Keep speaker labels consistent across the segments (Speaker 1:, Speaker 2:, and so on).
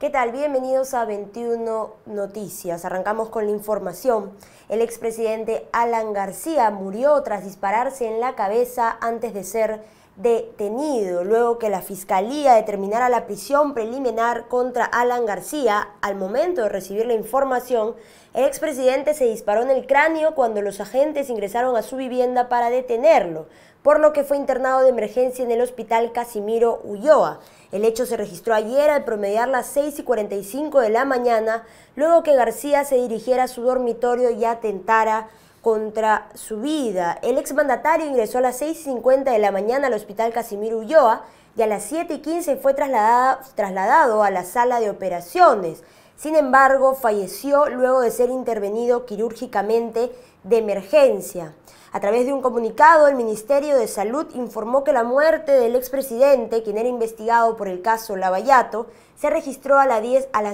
Speaker 1: ¿Qué tal? Bienvenidos a 21 Noticias. Arrancamos con la información. El expresidente Alan García murió tras dispararse en la cabeza antes de ser detenido, luego que la Fiscalía determinara la prisión preliminar contra Alan García. Al momento de recibir la información, el expresidente se disparó en el cráneo cuando los agentes ingresaron a su vivienda para detenerlo por lo que fue internado de emergencia en el hospital Casimiro Ulloa. El hecho se registró ayer al promediar las 6 y 45 de la mañana, luego que García se dirigiera a su dormitorio y atentara contra su vida. El exmandatario ingresó a las 6.50 de la mañana al Hospital Casimiro Ulloa y a las y 15 fue trasladado a la sala de operaciones. Sin embargo, falleció luego de ser intervenido quirúrgicamente de emergencia. A través de un comunicado, el Ministerio de Salud informó que la muerte del expresidente, quien era investigado por el caso Lavallato, se registró a, las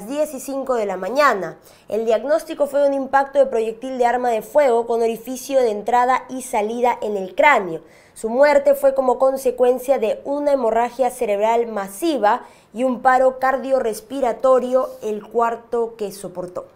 Speaker 1: 10 y 5 de la mañana. El diagnóstico fue un impacto de proyectil de arma de fuego con orificio de entrada y salida en el cráneo. Su muerte fue como consecuencia de una hemorragia cerebral masiva y un paro cardiorrespiratorio, el cuarto que soportó.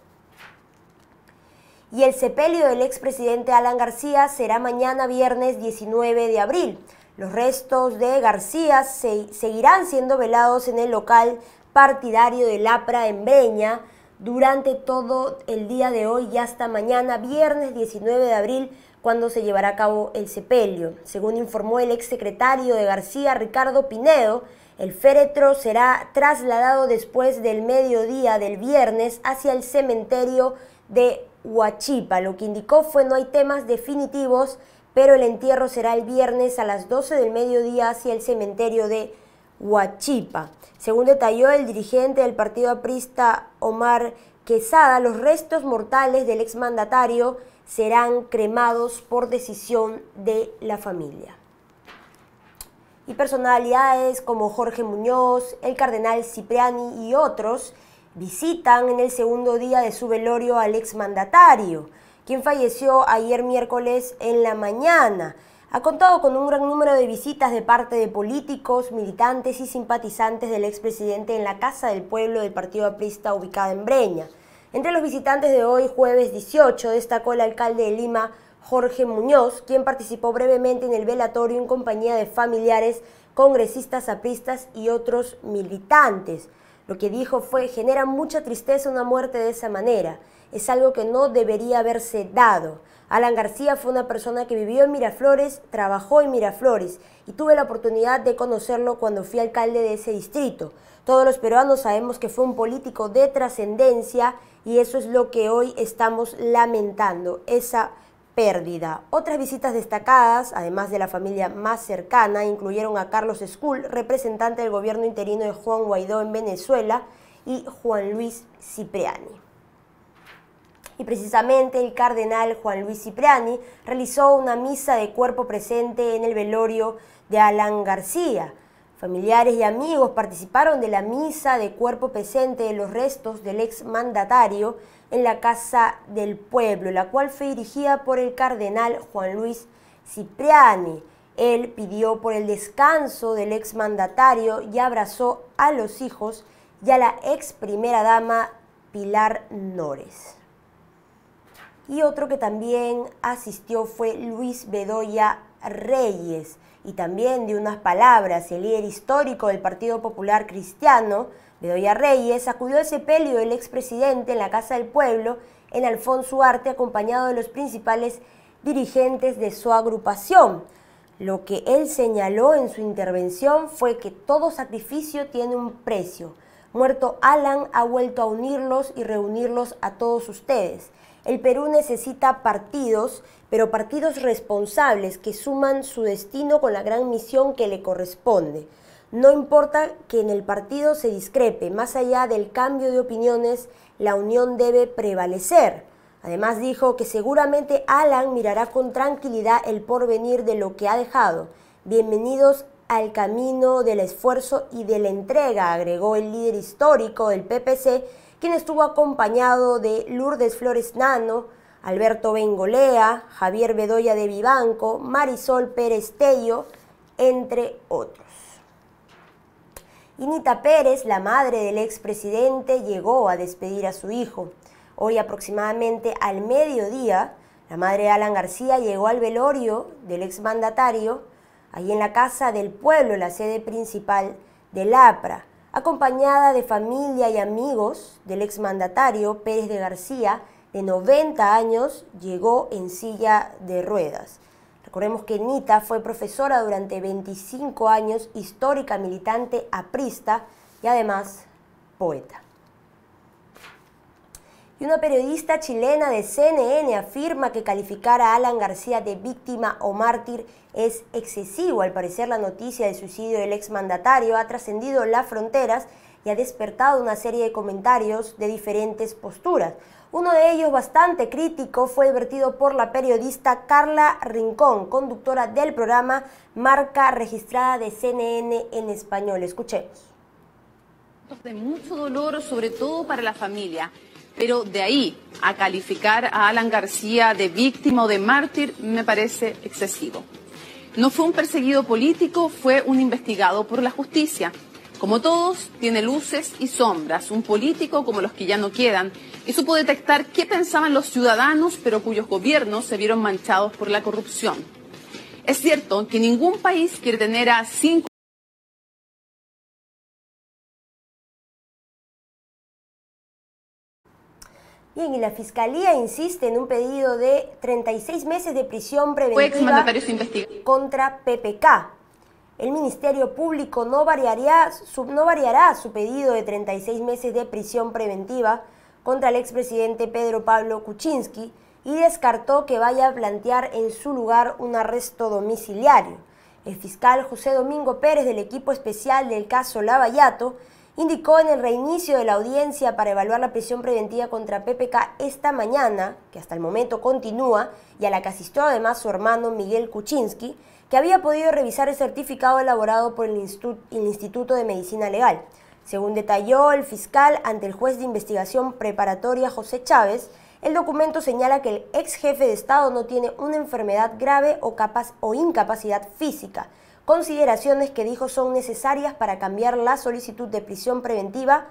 Speaker 1: Y el sepelio del expresidente Alan García será mañana viernes 19 de abril. Los restos de García seguirán siendo velados en el local partidario de Lapra, en Breña, durante todo el día de hoy y hasta mañana, viernes 19 de abril, cuando se llevará a cabo el sepelio. Según informó el exsecretario de García, Ricardo Pinedo, el féretro será trasladado después del mediodía del viernes hacia el cementerio de Huachipa. Lo que indicó fue no hay temas definitivos, pero el entierro será el viernes a las 12 del mediodía hacia el cementerio de Huachipa Huachipa. Según detalló el dirigente del partido aprista Omar Quesada, los restos mortales del exmandatario serán cremados por decisión de la familia. Y personalidades como Jorge Muñoz, el cardenal Cipriani y otros visitan en el segundo día de su velorio al exmandatario, quien falleció ayer miércoles en la mañana ha contado con un gran número de visitas de parte de políticos, militantes y simpatizantes del expresidente en la Casa del Pueblo del Partido Aprista ubicada en Breña. Entre los visitantes de hoy, jueves 18, destacó el alcalde de Lima, Jorge Muñoz, quien participó brevemente en el velatorio en compañía de familiares, congresistas apristas y otros militantes. Lo que dijo fue, genera mucha tristeza una muerte de esa manera, es algo que no debería haberse dado. Alan García fue una persona que vivió en Miraflores, trabajó en Miraflores y tuve la oportunidad de conocerlo cuando fui alcalde de ese distrito. Todos los peruanos sabemos que fue un político de trascendencia y eso es lo que hoy estamos lamentando, esa pérdida. Otras visitas destacadas, además de la familia más cercana, incluyeron a Carlos Skull, representante del gobierno interino de Juan Guaidó en Venezuela, y Juan Luis Cipriani y precisamente el cardenal Juan Luis Cipriani realizó una misa de cuerpo presente en el velorio de Alan García. Familiares y amigos participaron de la misa de cuerpo presente de los restos del ex mandatario en la Casa del Pueblo, la cual fue dirigida por el cardenal Juan Luis Cipriani. Él pidió por el descanso del ex mandatario y abrazó a los hijos y a la ex primera dama Pilar Nores. Y otro que también asistió fue Luis Bedoya Reyes, y también de unas palabras, el líder histórico del Partido Popular Cristiano, Bedoya Reyes, acudió ese sepelio del expresidente en la Casa del Pueblo, en Alfonso Arte, acompañado de los principales dirigentes de su agrupación. Lo que él señaló en su intervención fue que todo sacrificio tiene un precio. Muerto Alan ha vuelto a unirlos y reunirlos a todos ustedes. El Perú necesita partidos, pero partidos responsables que suman su destino con la gran misión que le corresponde. No importa que en el partido se discrepe, más allá del cambio de opiniones, la unión debe prevalecer. Además dijo que seguramente Alan mirará con tranquilidad el porvenir de lo que ha dejado. Bienvenidos al camino del esfuerzo y de la entrega, agregó el líder histórico del PPC quien estuvo acompañado de Lourdes Flores Nano, Alberto Bengolea, Javier Bedoya de Vivanco, Marisol Pérez Tello, entre otros. Inita Pérez, la madre del expresidente, llegó a despedir a su hijo. Hoy aproximadamente al mediodía, la madre Alan García llegó al velorio del exmandatario, ahí en la Casa del Pueblo, la sede principal del APRA acompañada de familia y amigos del exmandatario Pérez de García, de 90 años, llegó en silla de ruedas. Recordemos que Nita fue profesora durante 25 años, histórica militante aprista y además poeta. Y una periodista chilena de CNN afirma que calificar a Alan García de víctima o mártir es excesivo. Al parecer, la noticia del suicidio del exmandatario ha trascendido las fronteras y ha despertado una serie de comentarios de diferentes posturas. Uno de ellos bastante crítico fue vertido por la periodista Carla Rincón, conductora del programa Marca Registrada de CNN en español. Escuchemos. De mucho dolor, sobre todo para la familia. Pero de ahí a calificar a Alan García de víctima o de mártir me parece excesivo. No fue un perseguido político, fue un investigado por la justicia. Como todos, tiene luces y sombras, un político como los que ya no quedan, y supo detectar qué pensaban los ciudadanos, pero cuyos gobiernos se vieron manchados por la corrupción. Es cierto que ningún país quiere tener a cinco Bien, y la Fiscalía insiste en un pedido de 36 meses de prisión preventiva contra PPK. El Ministerio Público no, variará su pedido de 36 meses de prisión preventiva contra el expresidente Pedro Pablo Kuczynski y descartó que vaya a plantear en su lugar un arresto domiciliario. El fiscal José Domingo Pérez del equipo especial del caso Lavallato indicó en el reinicio de la audiencia para evaluar la prisión preventiva contra PPK esta mañana, que hasta el momento continúa, y a la que asistió además su hermano Miguel Kuczynski, que había podido revisar el certificado elaborado por el, Instituto, de Medicina Legal. Según detalló el fiscal ante el juez de investigación preparatoria José Chávez, el documento señala que el ex jefe de Estado no tiene una enfermedad grave o, capaz, o incapacidad física, consideraciones que dijo son necesarias para cambiar la solicitud de prisión preventiva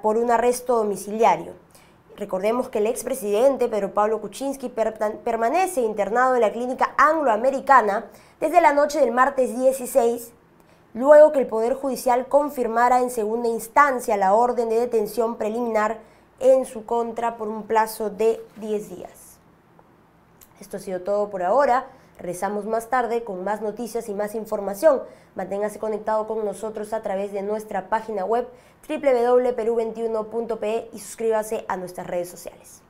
Speaker 1: por un arresto domiciliario. Recordemos que el expresidente Pedro Pablo Kuczynski permanece internado en la clínica angloamericana desde la noche del martes 16, luego que el Poder Judicial confirmara en segunda instancia la orden de detención preliminar en su contra por un plazo de 10 días. Esto ha sido todo por ahora. Rezamos más tarde con más noticias y más información. Manténgase conectado con nosotros a través de nuestra página web www.peru21.pe y suscríbase a nuestras redes sociales.